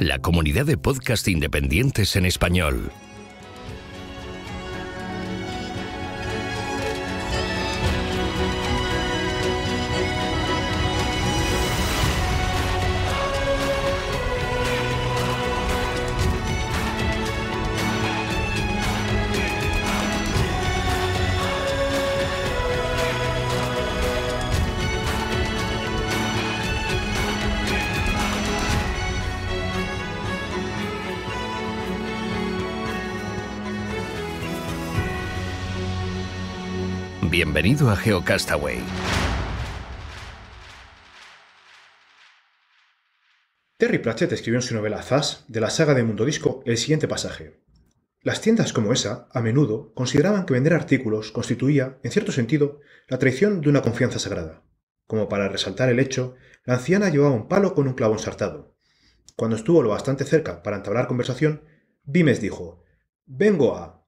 la comunidad de podcast independientes en español. Bienvenido a GeoCastaway. Terry Pratchett escribió en su novela Zaz, de la saga de Mundo Disco, el siguiente pasaje. Las tiendas como esa, a menudo, consideraban que vender artículos constituía, en cierto sentido, la traición de una confianza sagrada. Como para resaltar el hecho, la anciana llevaba un palo con un clavo ensartado. Cuando estuvo lo bastante cerca para entablar conversación, Bimes dijo, Vengo a...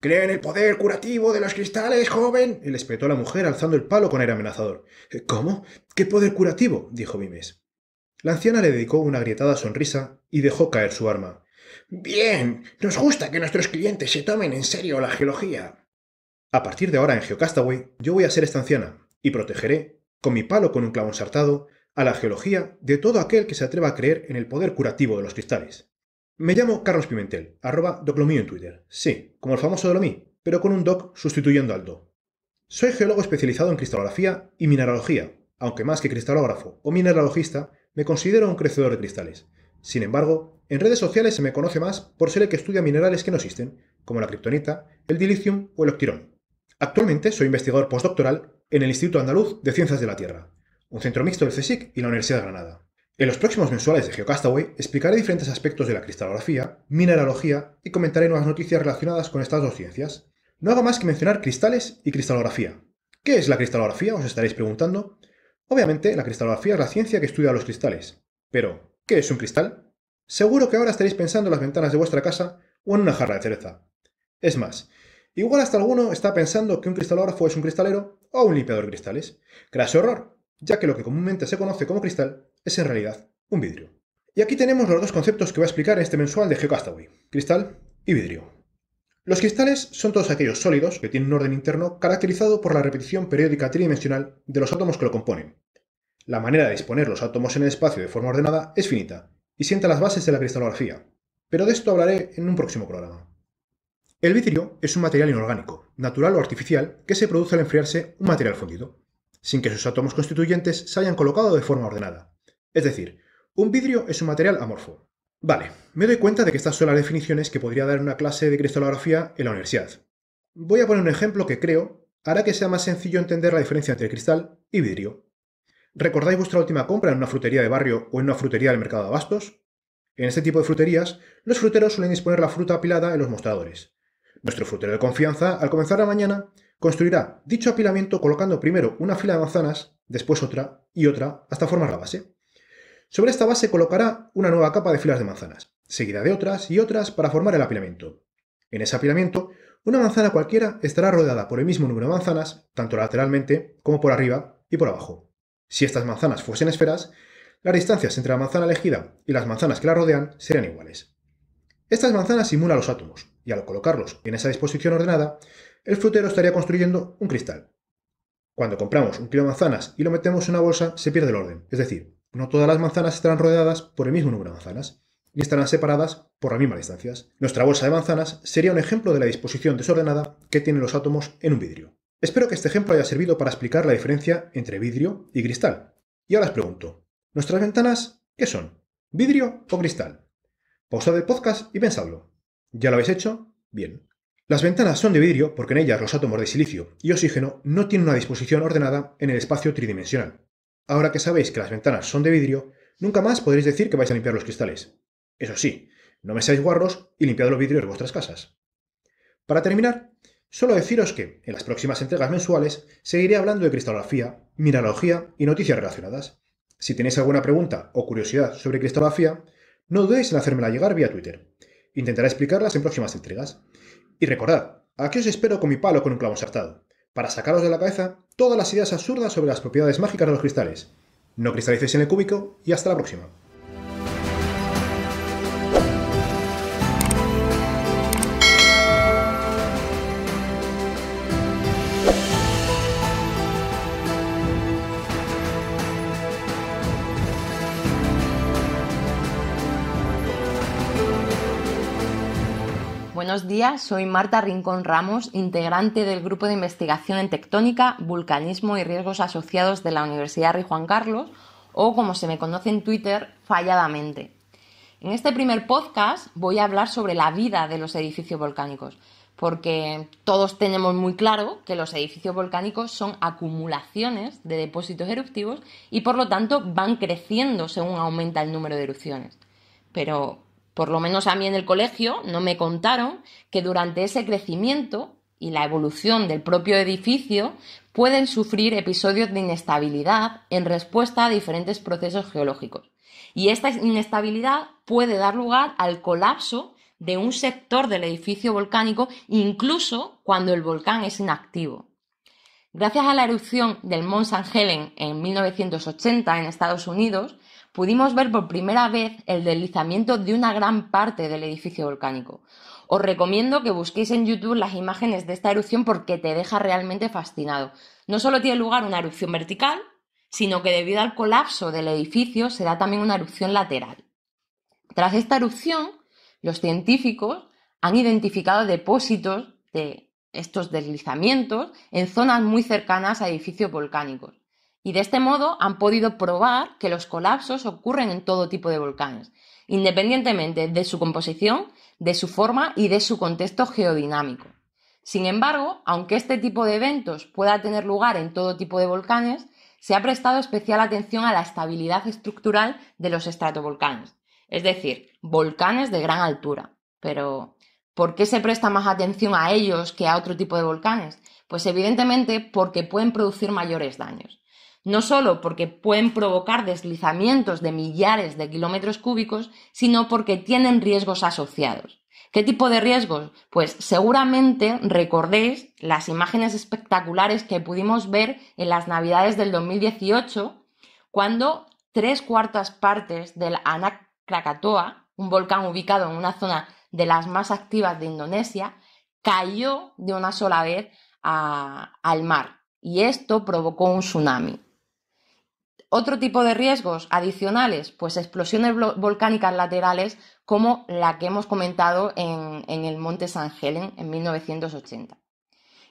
Cree en el poder curativo de los cristales, joven. le espetó la mujer alzando el palo con aire amenazador. Eh, ¿Cómo? ¿Qué poder curativo? dijo Vimes. La anciana le dedicó una agrietada sonrisa y dejó caer su arma. Bien, nos gusta que nuestros clientes se tomen en serio la geología. A partir de ahora en Geocastaway, yo voy a ser esta anciana y protegeré, con mi palo con un clavo ensartado, a la geología de todo aquel que se atreva a creer en el poder curativo de los cristales. Me llamo Carlos Pimentel, arroba doclomío en Twitter. Sí, como el famoso Dolomí, pero con un doc sustituyendo al do. Soy geólogo especializado en cristalografía y mineralogía, aunque más que cristalógrafo o mineralogista, me considero un crecedor de cristales. Sin embargo, en redes sociales se me conoce más por ser el que estudia minerales que no existen, como la kriptonita, el dilithium o el octirón. Actualmente soy investigador postdoctoral en el Instituto Andaluz de Ciencias de la Tierra, un centro mixto del CSIC y la Universidad de Granada. En los próximos mensuales de Geocastaway explicaré diferentes aspectos de la cristalografía, mineralogía y comentaré nuevas noticias relacionadas con estas dos ciencias. No hago más que mencionar cristales y cristalografía. ¿Qué es la cristalografía? Os estaréis preguntando. Obviamente, la cristalografía es la ciencia que estudia los cristales. Pero, ¿qué es un cristal? Seguro que ahora estaréis pensando en las ventanas de vuestra casa o en una jarra de cereza. Es más, igual hasta alguno está pensando que un cristalógrafo es un cristalero o un limpiador de cristales. Craso error, ya que lo que comúnmente se conoce como cristal es en realidad un vidrio. Y aquí tenemos los dos conceptos que voy a explicar en este mensual de Geocastaway, cristal y vidrio. Los cristales son todos aquellos sólidos que tienen un orden interno caracterizado por la repetición periódica tridimensional de los átomos que lo componen. La manera de disponer los átomos en el espacio de forma ordenada es finita y sienta las bases de la cristalografía, pero de esto hablaré en un próximo programa. El vidrio es un material inorgánico, natural o artificial, que se produce al enfriarse un material fundido, sin que sus átomos constituyentes se hayan colocado de forma ordenada. Es decir, un vidrio es un material amorfo. Vale, me doy cuenta de que estas son las definiciones que podría dar una clase de cristalografía en la universidad. Voy a poner un ejemplo que creo hará que sea más sencillo entender la diferencia entre cristal y vidrio. ¿Recordáis vuestra última compra en una frutería de barrio o en una frutería del mercado de abastos? En este tipo de fruterías, los fruteros suelen disponer la fruta apilada en los mostradores. Nuestro frutero de confianza, al comenzar la mañana, construirá dicho apilamiento colocando primero una fila de manzanas, después otra y otra, hasta formar la base. Sobre esta base colocará una nueva capa de filas de manzanas, seguida de otras y otras para formar el apilamiento. En ese apilamiento, una manzana cualquiera estará rodeada por el mismo número de manzanas, tanto lateralmente como por arriba y por abajo. Si estas manzanas fuesen esferas, las distancias entre la manzana elegida y las manzanas que la rodean serían iguales. Estas manzanas simulan los átomos, y al colocarlos en esa disposición ordenada, el frutero estaría construyendo un cristal. Cuando compramos un kilo de manzanas y lo metemos en una bolsa, se pierde el orden, es decir, no todas las manzanas estarán rodeadas por el mismo número de manzanas ni estarán separadas por las mismas distancias. Nuestra bolsa de manzanas sería un ejemplo de la disposición desordenada que tienen los átomos en un vidrio. Espero que este ejemplo haya servido para explicar la diferencia entre vidrio y cristal. Y ahora os pregunto, ¿nuestras ventanas qué son? ¿Vidrio o cristal? Pausad el podcast y pensadlo. ¿Ya lo habéis hecho? Bien. Las ventanas son de vidrio porque en ellas los átomos de silicio y oxígeno no tienen una disposición ordenada en el espacio tridimensional. Ahora que sabéis que las ventanas son de vidrio, nunca más podréis decir que vais a limpiar los cristales. Eso sí, no me seáis guarros y limpiad los vidrios de vuestras casas. Para terminar, solo deciros que, en las próximas entregas mensuales, seguiré hablando de cristalografía, mineralogía y noticias relacionadas. Si tenéis alguna pregunta o curiosidad sobre cristalografía, no dudéis en hacérmela llegar vía Twitter. Intentaré explicarlas en próximas entregas. Y recordad, aquí os espero con mi palo con un clavo ensartado para sacaros de la cabeza todas las ideas absurdas sobre las propiedades mágicas de los cristales. No cristalicéis en el cúbico y hasta la próxima. buenos días. Soy Marta Rincón Ramos, integrante del Grupo de Investigación en Tectónica, Vulcanismo y Riesgos Asociados de la Universidad Rey Juan Carlos, o como se me conoce en Twitter, falladamente. En este primer podcast voy a hablar sobre la vida de los edificios volcánicos, porque todos tenemos muy claro que los edificios volcánicos son acumulaciones de depósitos eruptivos y por lo tanto van creciendo según aumenta el número de erupciones. Pero, por lo menos a mí en el colegio, no me contaron que durante ese crecimiento y la evolución del propio edificio pueden sufrir episodios de inestabilidad en respuesta a diferentes procesos geológicos. Y esta inestabilidad puede dar lugar al colapso de un sector del edificio volcánico, incluso cuando el volcán es inactivo. Gracias a la erupción del Mont St. Helen en 1980 en Estados Unidos, pudimos ver por primera vez el deslizamiento de una gran parte del edificio volcánico. Os recomiendo que busquéis en YouTube las imágenes de esta erupción porque te deja realmente fascinado. No solo tiene lugar una erupción vertical, sino que debido al colapso del edificio se da también una erupción lateral. Tras esta erupción, los científicos han identificado depósitos de estos deslizamientos en zonas muy cercanas a edificios volcánicos y de este modo han podido probar que los colapsos ocurren en todo tipo de volcanes, independientemente de su composición, de su forma y de su contexto geodinámico. Sin embargo, aunque este tipo de eventos pueda tener lugar en todo tipo de volcanes, se ha prestado especial atención a la estabilidad estructural de los estratovolcanes, es decir, volcanes de gran altura. Pero, ¿por qué se presta más atención a ellos que a otro tipo de volcanes? Pues evidentemente porque pueden producir mayores daños no solo porque pueden provocar deslizamientos de millares de kilómetros cúbicos, sino porque tienen riesgos asociados. ¿Qué tipo de riesgos? Pues seguramente recordéis las imágenes espectaculares que pudimos ver en las Navidades del 2018, cuando tres cuartas partes del Anak Krakatoa, un volcán ubicado en una zona de las más activas de Indonesia, cayó de una sola vez al mar y esto provocó un tsunami otro tipo de riesgos adicionales, pues explosiones volcánicas laterales como la que hemos comentado en, el Monte San Helen en 1980.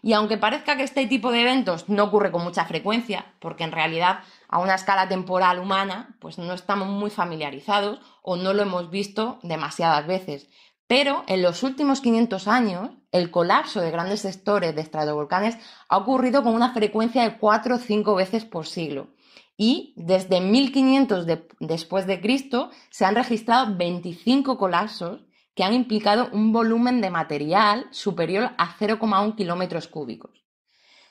Y aunque parezca que este tipo de eventos no ocurre con mucha frecuencia, porque en realidad a una escala temporal humana, pues no estamos muy familiarizados o no lo hemos visto demasiadas veces. Pero en los últimos 500 años, el colapso de grandes sectores de estratovolcanes ha ocurrido con una frecuencia de 4 o 5 veces por siglo y desde 1500 después de Cristo se han registrado 25 colapsos que han implicado un volumen de material superior a 0,1 kilómetros cúbicos.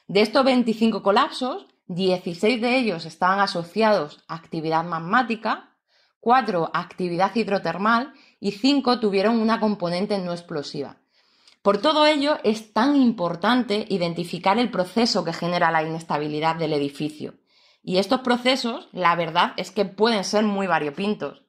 De estos 25 colapsos, 16 de ellos estaban asociados a actividad magmática, 4 a actividad hidrotermal y 5 tuvieron una componente no explosiva. Por todo ello, es tan importante identificar el proceso que genera la inestabilidad del edificio y estos procesos, la verdad es que pueden ser muy variopintos.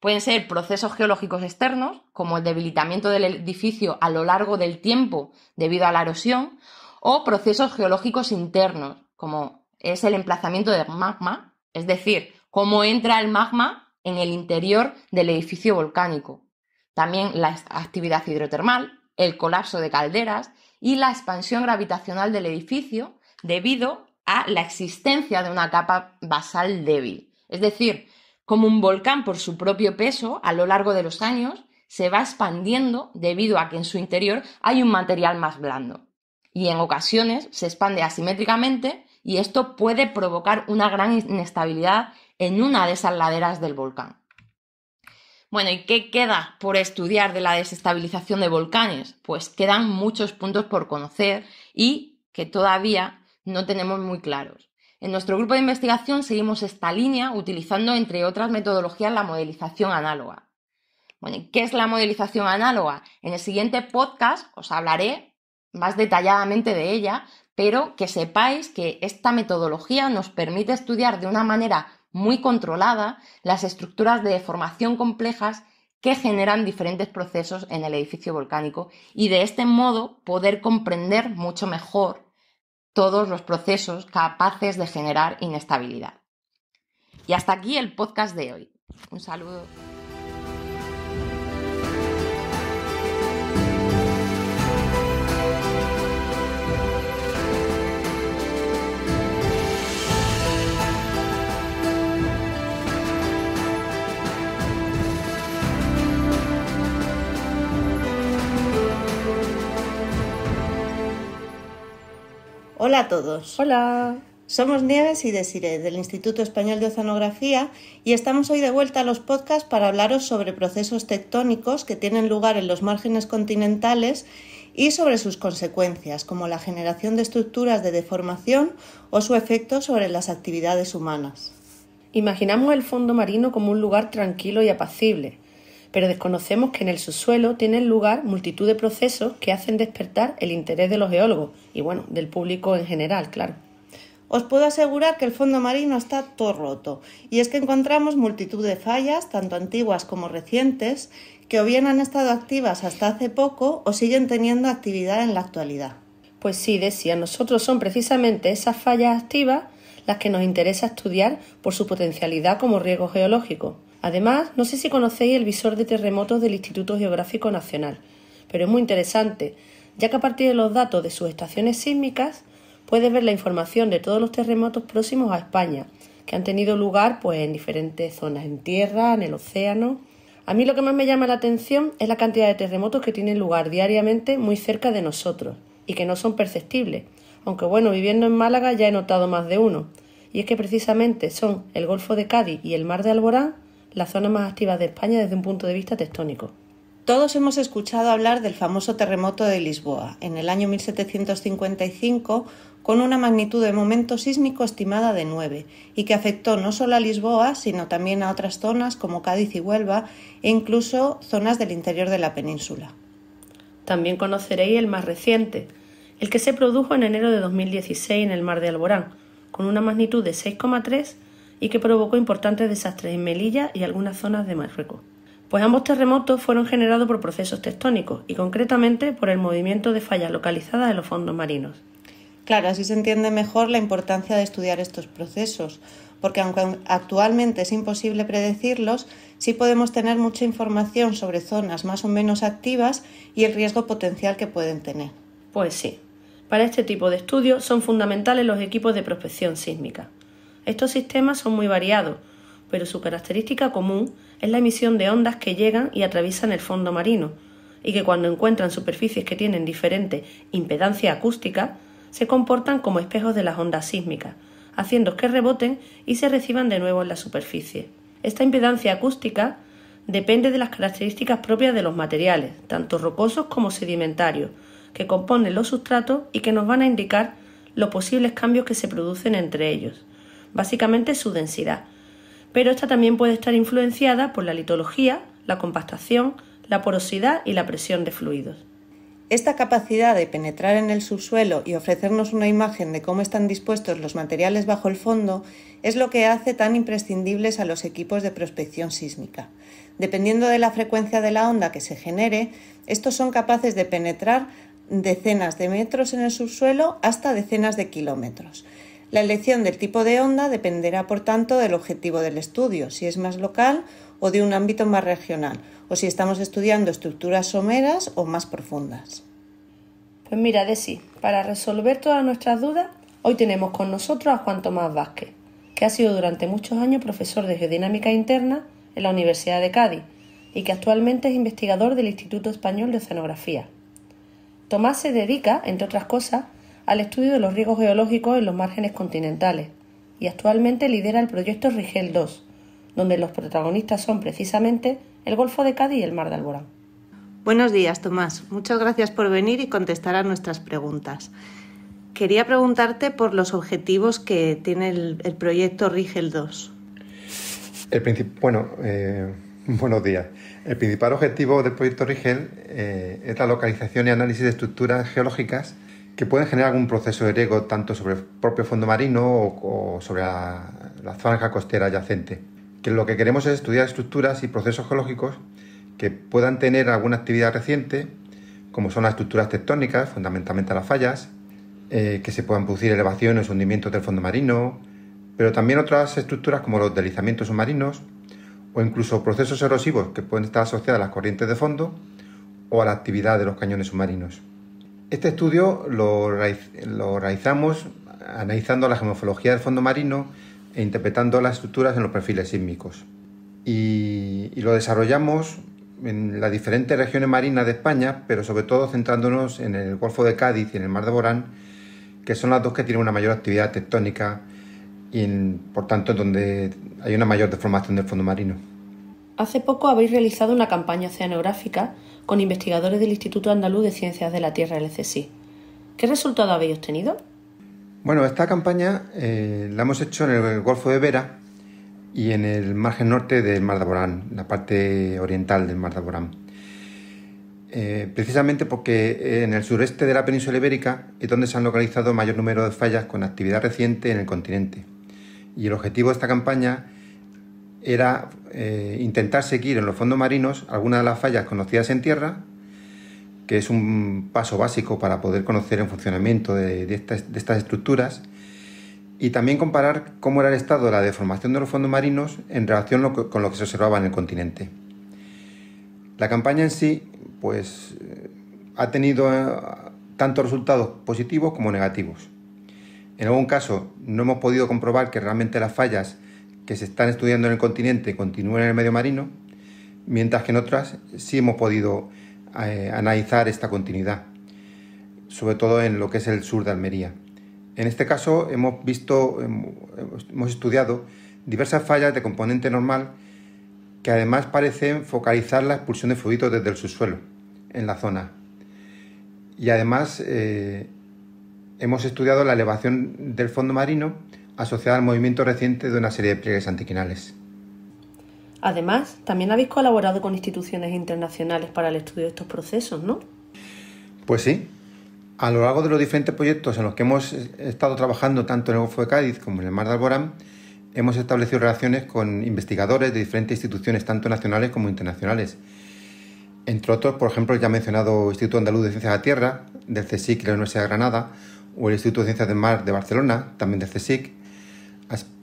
Pueden ser procesos geológicos externos, como el debilitamiento del edificio a lo largo del tiempo debido a la erosión, o procesos geológicos internos, como es el emplazamiento del magma, es decir, cómo entra el magma en el interior del edificio volcánico. También la actividad hidrotermal, el colapso de calderas y la expansión gravitacional del edificio debido a la existencia de una capa basal débil. Es decir, como un volcán por su propio peso a lo largo de los años se va expandiendo debido a que en su interior hay un material más blando. Y en ocasiones se expande asimétricamente y esto puede provocar una gran inestabilidad en una de esas laderas del volcán. Bueno, ¿y qué queda por estudiar de la desestabilización de volcanes? Pues quedan muchos puntos por conocer y que todavía no tenemos muy claros. En nuestro grupo de investigación seguimos esta línea utilizando, entre otras metodologías, la modelización análoga. ¿qué es la modelización análoga? En el siguiente podcast os hablaré más detalladamente de ella, pero que sepáis que esta metodología nos permite estudiar de una manera muy controlada las estructuras de deformación complejas que generan diferentes procesos en el edificio volcánico y de este modo poder comprender mucho mejor todos los procesos capaces de generar inestabilidad. Y hasta aquí el podcast de hoy. Un saludo. Hola a todos. Hola. Somos Nieves y Desiree del Instituto Español de Oceanografía y estamos hoy de vuelta a los podcasts para hablaros sobre procesos tectónicos que tienen lugar en los márgenes continentales y sobre sus consecuencias, como la generación de estructuras de deformación o su efecto sobre las actividades humanas. Imaginamos el fondo marino como un lugar tranquilo y apacible, pero desconocemos que en el subsuelo tienen lugar multitud de procesos que hacen despertar el interés de los geólogos y bueno, del público en general, claro. Os puedo asegurar que el fondo marino está todo roto, y es que encontramos multitud de fallas, tanto antiguas como recientes, que o bien han estado activas hasta hace poco o siguen teniendo actividad en la actualidad. Pues sí, decía, nosotros son precisamente esas fallas activas las que nos interesa estudiar por su potencialidad como riesgo geológico. Además, no sé si conocéis el visor de terremotos del Instituto Geográfico Nacional, pero es muy interesante, ya que a partir de los datos de sus estaciones sísmicas puedes ver la información de todos los terremotos próximos a España, que han tenido lugar pues en diferentes zonas, en tierra, en el océano. A mí lo que más me llama la atención es la cantidad de terremotos que tienen lugar diariamente muy cerca de nosotros y que no son perceptibles, aunque bueno, viviendo en Málaga ya he notado más de uno. Y es que precisamente son el Golfo de Cádiz y el Mar de Alborán ...la zona más activa de España desde un punto de vista tectónico. Todos hemos escuchado hablar del famoso terremoto de Lisboa en el año 1755 con una magnitud de momento sísmico estimada de 9 y que afectó no solo a Lisboa sino también a otras zonas como Cádiz y Huelva e incluso zonas del interior de la península. También conoceréis el más reciente, el que se produjo en enero de 2016 en el mar de Alborán, con una magnitud de 6,3 y que provocó importantes desastres en Melilla y algunas zonas de Marruecos. Pues ambos terremotos fueron generados por procesos tectónicos y concretamente por el movimiento de fallas localizadas en los fondos marinos. Claro, así se entiende mejor la importancia de estudiar estos procesos, porque aunque actualmente es imposible predecirlos, sí podemos tener mucha información sobre zonas más o menos activas y el riesgo potencial que pueden tener. Pues sí, para este tipo de estudios son fundamentales los equipos de prospección sísmica. Estos sistemas son muy variados, pero su característica común es la emisión de ondas que llegan y atraviesan el fondo marino, y que cuando encuentran superficies que tienen diferente impedancia acústica, se comportan como espejos de las ondas sísmicas, haciendo que reboten y se reciban de nuevo en la superficie. Esta impedancia acústica depende de las características propias de los materiales, tanto rocosos como sedimentarios, que componen los sustratos y que nos van a indicar los posibles cambios que se producen entre ellos básicamente su densidad, pero esta también puede estar influenciada por la litología, la compactación, la porosidad y la presión de fluidos. Esta capacidad de penetrar en el subsuelo y ofrecernos una imagen de cómo están dispuestos los materiales bajo el fondo es lo que hace tan imprescindibles a los equipos de prospección sísmica. Dependiendo de la frecuencia de la onda que se genere, estos son capaces de penetrar decenas de metros en el subsuelo hasta decenas de kilómetros. La elección del tipo de onda dependerá, por tanto, del objetivo del estudio, si es más local o de un ámbito más regional, o si estamos estudiando estructuras someras o más profundas. Pues mira, Desi, para resolver todas nuestras dudas, hoy tenemos con nosotros a Juan Tomás Vázquez, que ha sido durante muchos años profesor de geodinámica interna en la Universidad de Cádiz y que actualmente es investigador del Instituto Español de Oceanografía. Tomás se dedica, entre otras cosas, al estudio de los riesgos geológicos en los márgenes continentales y actualmente lidera el proyecto Rigel II, donde los protagonistas son precisamente el Golfo de Cádiz y el Mar de Alborán. Buenos días, Tomás. Muchas gracias por venir y contestar a nuestras preguntas. Quería preguntarte por los objetivos que tiene el, proyecto Rigel II. El bueno, eh, buenos días. El principal objetivo del proyecto Rigel eh, es la localización y análisis de estructuras geológicas que pueden generar algún proceso de riego tanto sobre el propio fondo marino o, sobre la, franja costera adyacente. Que lo que queremos es estudiar estructuras y procesos geológicos que puedan tener alguna actividad reciente, como son las estructuras tectónicas, fundamentalmente las fallas, eh, que se puedan producir elevaciones, hundimientos del fondo marino, pero también otras estructuras como los deslizamientos submarinos o incluso procesos erosivos que pueden estar asociados a las corrientes de fondo o a la actividad de los cañones submarinos. Este estudio lo, realizamos analizando la geomorfología del fondo marino e interpretando las estructuras en los perfiles sísmicos. Y, lo desarrollamos en las diferentes regiones marinas de España, pero sobre todo centrándonos en el Golfo de Cádiz y en el Mar de Borán, que son las dos que tienen una mayor actividad tectónica y, por tanto, donde hay una mayor deformación del fondo marino. Hace poco habéis realizado una campaña oceanográfica con investigadores del Instituto Andaluz de Ciencias de la Tierra, el ¿Qué resultado habéis obtenido? Bueno, esta campaña eh, la hemos hecho en el Golfo de Vera y en el margen norte del Mar de Aborán, la parte oriental del Mar de Aborán. Eh, precisamente porque en el sureste de la península ibérica es donde se han localizado mayor número de fallas con actividad reciente en el continente. Y el objetivo de esta campaña era eh, intentar seguir en los fondos marinos algunas de las fallas conocidas en tierra, que es un paso básico para poder conocer el funcionamiento de, estas, estructuras, y también comparar cómo era el estado de la deformación de los fondos marinos en relación con lo que se observaba en el continente. La campaña en sí, pues, eh, ha tenido eh, tanto resultados positivos como negativos. En algún caso, no hemos podido comprobar que realmente las fallas que se están estudiando en el continente continúen en el medio marino, mientras que en otras sí hemos podido eh, analizar esta continuidad, sobre todo en lo que es el sur de Almería. En este caso hemos visto, em, hemos estudiado diversas fallas de componente normal que además parecen focalizar la expulsión de fluidos desde el subsuelo en la zona. Y además eh, hemos estudiado la elevación del fondo marino asociada al movimiento reciente de una serie de pliegues antiquinales. Además, también habéis colaborado con instituciones internacionales para el estudio de estos procesos, ¿no? Pues sí. A lo largo de los diferentes proyectos en los que hemos estado trabajando tanto en el Golfo de Cádiz como en el Mar de Alborán, hemos establecido relaciones con investigadores de diferentes instituciones, tanto nacionales como internacionales. Entre otros, por ejemplo, el ya mencionado Instituto Andaluz de Ciencias de la Tierra, del CSIC y la Universidad de Granada, o el Instituto de Ciencias del Mar de Barcelona, también del CSIC,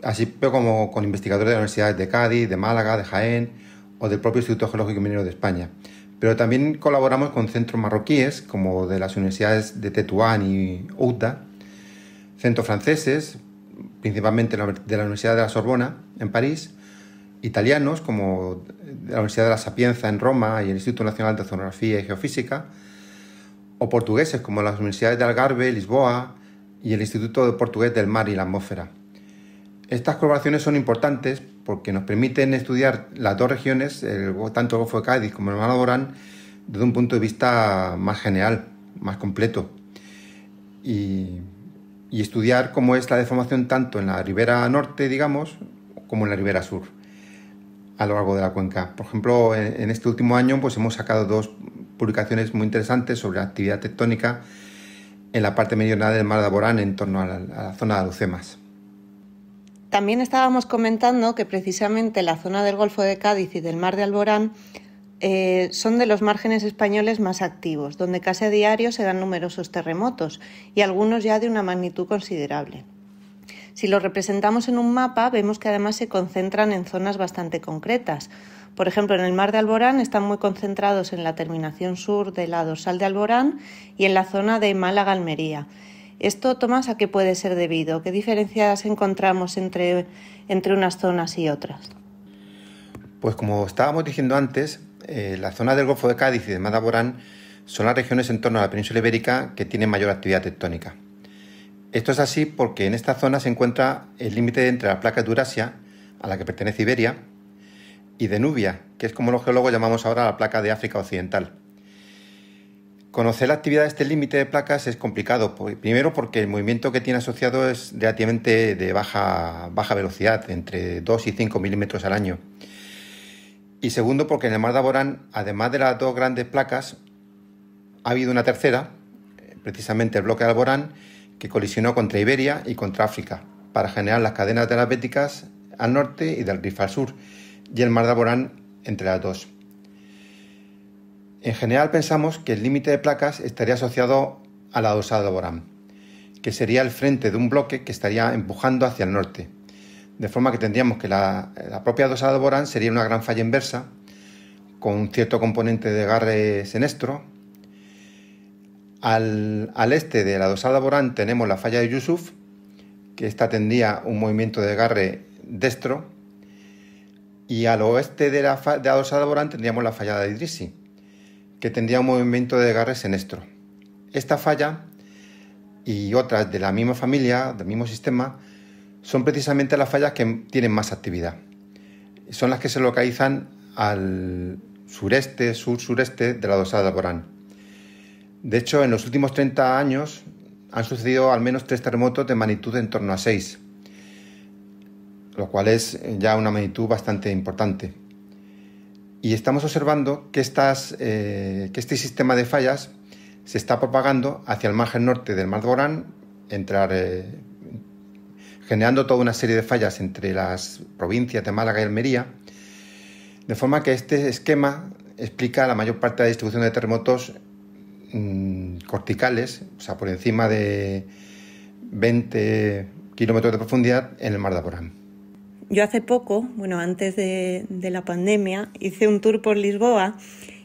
así como con investigadores de las universidades de Cádiz, de Málaga, de Jaén o del propio Instituto Geológico y Minero de España. Pero también colaboramos con centros marroquíes, como de las universidades de Tetuán y utah, centros franceses, principalmente de la Universidad de la Sorbona, en París, italianos, como de la Universidad de la Sapienza en Roma y el Instituto Nacional de Oceanografía y Geofísica, o portugueses, como las universidades de Algarve, Lisboa y el Instituto Portugués del Mar y la Atmósfera. Estas colaboraciones son importantes porque nos permiten estudiar las dos regiones, tanto el Golfo de Cádiz como el Mar de Borán, desde un punto de vista más general, más completo. Y, estudiar cómo es la deformación tanto en la ribera norte, digamos, como en la ribera sur, a lo largo de la cuenca. Por ejemplo, en, este último año pues, hemos sacado dos publicaciones muy interesantes sobre la actividad tectónica en la parte meridional del mar de Borán en torno a la, zona de lucemas también estábamos comentando que precisamente la zona del Golfo de Cádiz y del Mar de Alborán eh, son de los márgenes españoles más activos, donde casi a diario se dan numerosos terremotos y algunos ya de una magnitud considerable. Si lo representamos en un mapa, vemos que además se concentran en zonas bastante concretas. Por ejemplo, en el mar de Alborán están muy concentrados en la terminación sur de la dorsal de Alborán y en la zona de Málaga-Almería. ¿Esto, Tomás, a qué puede ser debido? ¿Qué diferencias encontramos entre, unas zonas y otras? Pues como estábamos diciendo antes, eh, la zona del Golfo de Cádiz y de Madaborán son las regiones en torno a la península ibérica que tienen mayor actividad tectónica. Esto es así porque en esta zona se encuentra el límite entre la placa de Eurasia, a la que pertenece Iberia, y de Nubia, que es como los geólogos llamamos ahora la placa de África Occidental. Conocer la actividad de este límite de placas es complicado, primero porque el movimiento que tiene asociado es relativamente de baja, baja velocidad, entre 2 y 5 milímetros al año. Y segundo porque en el mar de Aborán, además de las dos grandes placas, ha habido una tercera, precisamente el bloque de Alborán, que colisionó contra Iberia y contra África, para generar las cadenas de las Béticas al norte y del Rif al sur, y el mar de Alborán entre las dos. En general pensamos que el límite de placas estaría asociado a la dosada de que sería el frente de un bloque que estaría empujando hacia el norte. De forma que tendríamos que la, propia dosada de Boran sería una gran falla inversa, con un cierto componente de agarre senestro. Al, este de la dosada de tenemos la falla de Yusuf, que esta tendría un movimiento de agarre destro. Y al oeste de la, de la tendríamos la falla de Idrisi, que tendría un movimiento de agarre senestro. Esta falla y otras de la misma familia, del mismo sistema, son precisamente las fallas que tienen más actividad. Son las que se localizan al sureste, sur-sureste de la dosada de Alborán. De hecho, en los últimos 30 años han sucedido al menos tres terremotos de magnitud en torno a 6, lo cual es ya una magnitud bastante importante y estamos observando que, estas, eh, que este sistema de fallas se está propagando hacia el margen norte del mar de Borán, eh, generando toda una serie de fallas entre las provincias de Málaga y Almería, de forma que este esquema explica la mayor parte de la distribución de terremotos mm, corticales, o sea, por encima de 20 kilómetros de profundidad en el mar de Borán. Yo hace poco, bueno, antes de, la pandemia, hice un tour por Lisboa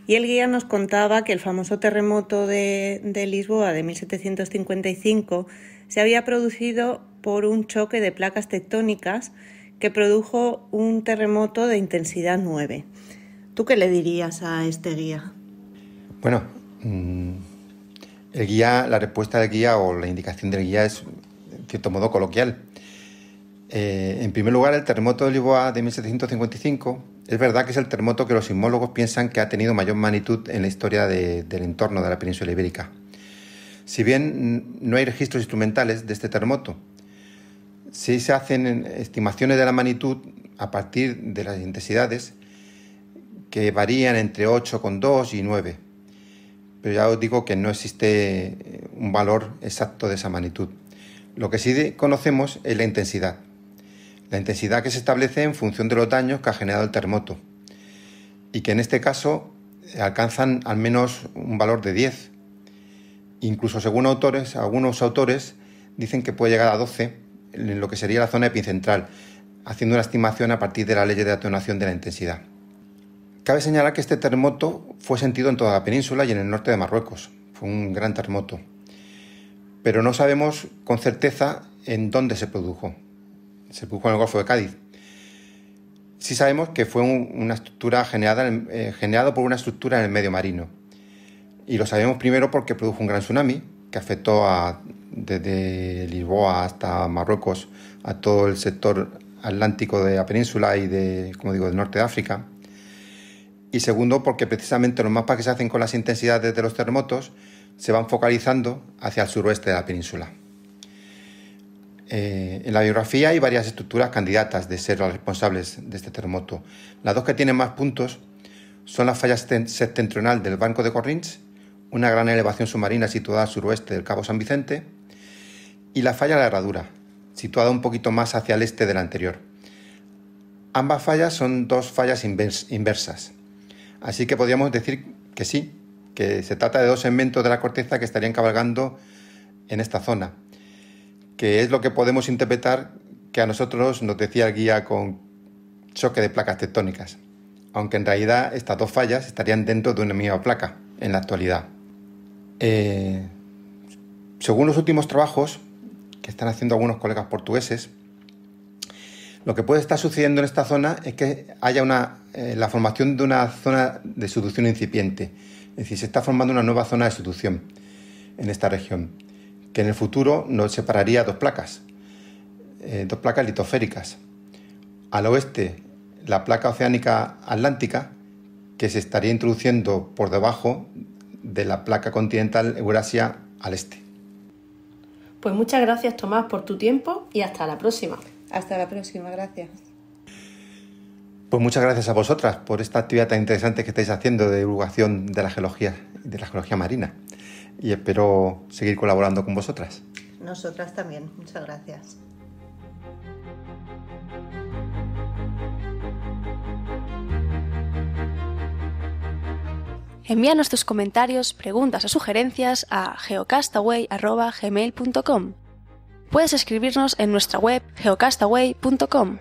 y el guía nos contaba que el famoso terremoto de, Lisboa de 1755 se había producido por un choque de placas tectónicas que produjo un terremoto de intensidad 9. ¿Tú qué le dirías a este guía? Bueno, mm, el guía, la respuesta del guía o la indicación del guía es en cierto modo coloquial. Eh, en primer lugar, el terremoto de Lisboa de 1755 es verdad que es el terremoto que los sismólogos piensan que ha tenido mayor magnitud en la historia del entorno de la península ibérica. Si bien no hay registros instrumentales de este terremoto, sí se hacen estimaciones de la magnitud a partir de las intensidades que varían entre 8,2 y 9. Pero ya os digo que no existe eh, un valor exacto de esa magnitud. Lo que sí conocemos es la intensidad. La intensidad que se establece en función de los daños que ha generado el terremoto y que en este caso alcanzan al menos un valor de 10. Incluso según autores, algunos autores dicen que puede llegar a 12 en lo que sería la zona epicentral, haciendo una estimación a partir de la ley de atenuación de la intensidad. Cabe señalar que este terremoto fue sentido en toda la península y en el norte de Marruecos. Fue un gran terremoto. Pero no sabemos con certeza en dónde se produjo se produjo en el Golfo de Cádiz. Sí sabemos que fue una estructura generada eh, por una estructura en el medio marino. Y lo sabemos primero porque produjo un gran tsunami que afectó desde Lisboa hasta Marruecos a todo el sector atlántico de la península y de, como digo, del norte de África. Y segundo, porque precisamente los mapas que se hacen con las intensidades de los terremotos se van focalizando hacia el suroeste de la península. Eh, en la biografía hay varias estructuras candidatas de ser las responsables de este terremoto. Las dos que tienen más puntos son la falla septentrional del Banco de Corrins, una gran elevación submarina situada al suroeste del Cabo San Vicente, y la falla de la Herradura, situada un poquito más hacia el este de la anterior. Ambas fallas son dos fallas inversas, así que podríamos decir que sí, que se trata de dos segmentos de la corteza que estarían cabalgando en esta zona, que es lo que podemos interpretar que a nosotros nos decía el guía con choque de placas tectónicas, aunque en realidad estas dos fallas estarían dentro de una misma placa en la actualidad. Eh, según los últimos trabajos que están haciendo algunos colegas portugueses, lo que puede estar sucediendo en esta zona es que haya una, eh, la formación de una zona de seducción incipiente, es decir, se está formando una nueva zona de seducción en esta región que en el futuro nos separaría dos placas, eh, dos placas litosféricas. Al oeste, la placa oceánica atlántica, que se estaría introduciendo por debajo de la placa continental Eurasia al este. Pues muchas gracias Tomás por tu tiempo y hasta la próxima. Hasta la próxima, gracias. Pues muchas gracias a vosotras por esta actividad tan interesante que estáis haciendo de divulgación de la geología de la geología marina y espero seguir colaborando con vosotras. Nosotras también, muchas gracias. Envíanos tus comentarios, preguntas o sugerencias a geocastaway.gmail.com. Puedes escribirnos en nuestra web geocastaway.com.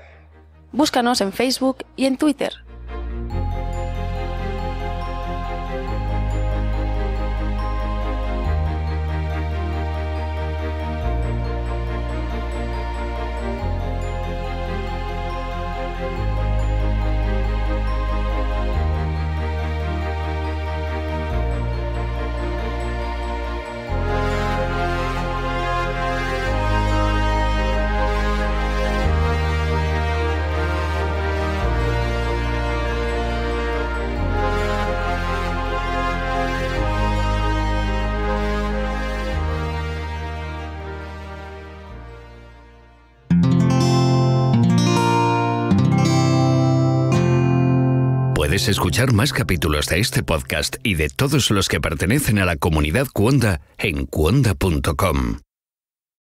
Búscanos en Facebook y en Twitter escuchar más capítulos de este podcast y de todos los que pertenecen a la comunidad Cuonda en cuonda.com.